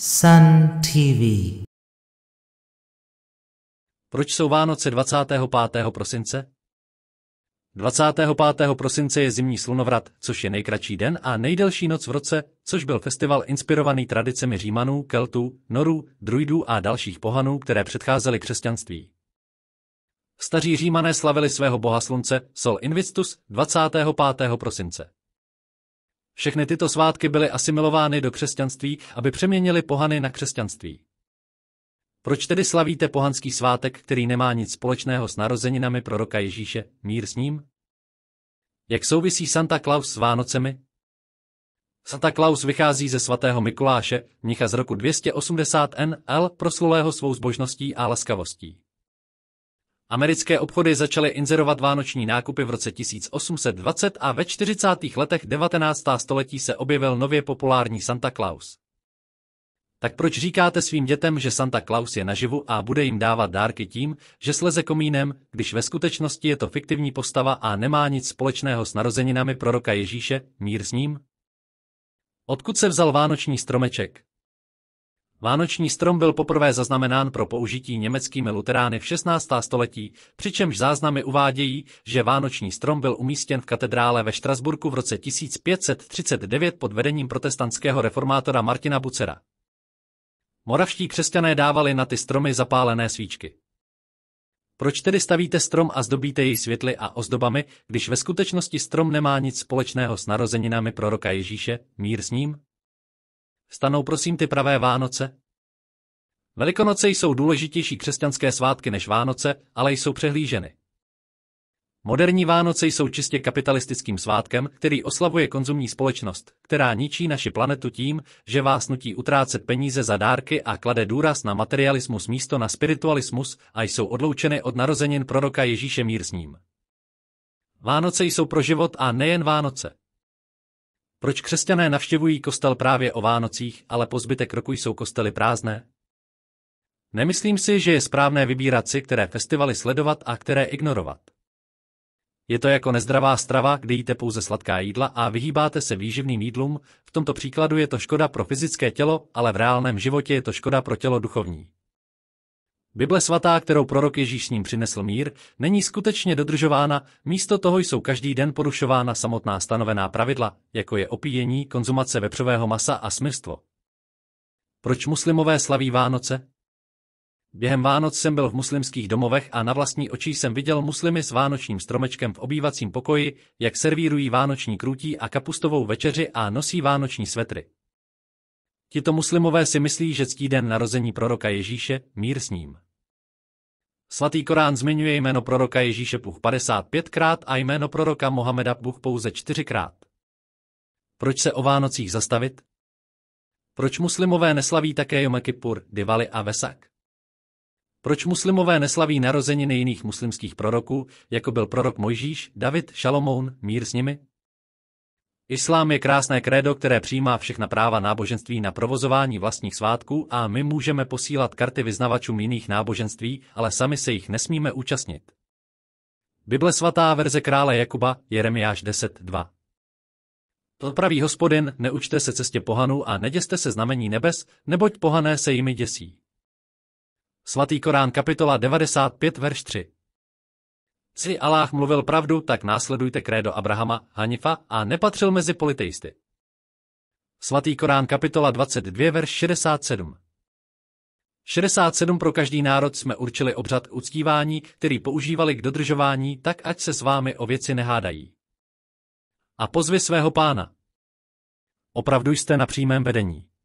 Sun TV. Proč jsou Vánoce 25. prosince? 25. prosince je zimní slunovrat, což je nejkratší den a nejdelší noc v roce, což byl festival inspirovaný tradicemi Římanů, Keltů, Norů, Druidů a dalších pohanů, které předcházely křesťanství. Staří Římané slavili svého boha slunce, Sol Invictus, 25. prosince. Všechny tyto svátky byly asimilovány do křesťanství, aby přeměnili pohany na křesťanství. Proč tedy slavíte pohanský svátek, který nemá nic společného s narozeninami proroka Ježíše, mír s ním? Jak souvisí Santa Claus s Vánocemi? Santa Claus vychází ze svatého Mikuláše, mnicha z roku 280 NL, proslulého svou zbožností a laskavostí. Americké obchody začaly inzerovat vánoční nákupy v roce 1820 a ve 40. letech 19. století se objevil nově populární Santa Claus. Tak proč říkáte svým dětem, že Santa Claus je naživu a bude jim dávat dárky tím, že sleze komínem, když ve skutečnosti je to fiktivní postava a nemá nic společného s narozeninami proroka Ježíše, mír s ním? Odkud se vzal vánoční stromeček? Vánoční strom byl poprvé zaznamenán pro použití německými luterány v 16. století, přičemž záznamy uvádějí, že vánoční strom byl umístěn v katedrále ve Štrasburku v roce 1539 pod vedením protestantského reformátora Martina Bucera. Moravští křesťané dávali na ty stromy zapálené svíčky. Proč tedy stavíte strom a zdobíte jej světly a ozdobami, když ve skutečnosti strom nemá nic společného s narozeninami proroka Ježíše, mír s ním? stanou prosím ty pravé Vánoce? Velikonoce jsou důležitější křesťanské svátky než Vánoce, ale jsou přehlíženy. Moderní Vánoce jsou čistě kapitalistickým svátkem, který oslavuje konzumní společnost, která ničí naši planetu tím, že vás nutí utrácet peníze za dárky a klade důraz na materialismus místo na spiritualismus a jsou odloučeny od narozenin proroka Ježíše mír s ním. Vánoce jsou pro život a nejen Vánoce. Proč křesťané navštěvují kostel právě o Vánocích, ale po zbytek roku jsou kostely prázdné? Nemyslím si, že je správné vybírat si, které festivaly sledovat a které ignorovat. Je to jako nezdravá strava, kdy jíte pouze sladká jídla a vyhýbáte se výživným jídlům, v tomto příkladu je to škoda pro fyzické tělo, ale v reálném životě je to škoda pro tělo duchovní. Bible svatá, kterou prorok Ježíš s ním přinesl mír, není skutečně dodržována, místo toho jsou každý den porušována samotná stanovená pravidla, jako je opíjení, konzumace vepřového masa a smrstvo. Proč muslimové slaví Vánoce? Během Vánoc jsem byl v muslimských domovech a na vlastní oči jsem viděl muslimy s vánočním stromečkem v obývacím pokoji, jak servírují vánoční krutí a kapustovou večeři a nosí vánoční svetry. Tito muslimové si myslí, že ctí den narození proroka Ježíše, mír s ním. Svatý Korán zmiňuje jméno proroka Ježíše Bůh 55krát a jméno proroka Mohameda Bůh pouze 4krát. Proč se o Vánocích zastavit? Proč muslimové neslaví také Jom Kippur, Divali a Vesak? Proč muslimové neslaví narozeniny jiných muslimských proroků, jako byl prorok Mojžíš, David, Šalomoun, mír s nimi? Islám je krásné krédo, které přijímá všechna práva náboženství na provozování vlastních svátků a my můžeme posílat karty vyznavačům jiných náboženství, ale sami se jich nesmíme účastnit. Bible svatá verze krále Jakuba, Jeremiáš 10.2 To pravý hospodin, neučte se cestě pohanů a neděste se znamení nebes, neboť pohané se jimi děsí. Svatý Korán kapitola 95 verš 3 si Aláh mluvil pravdu, tak následujte krédo Abrahama, Hanifa a nepatřil mezi politeisty. Svatý Korán kapitola 22 verš 67 67 pro každý národ jsme určili obřad uctívání, který používali k dodržování, tak ať se s vámi o věci nehádají. A pozvi svého pána. Opravdu jste na přímém vedení.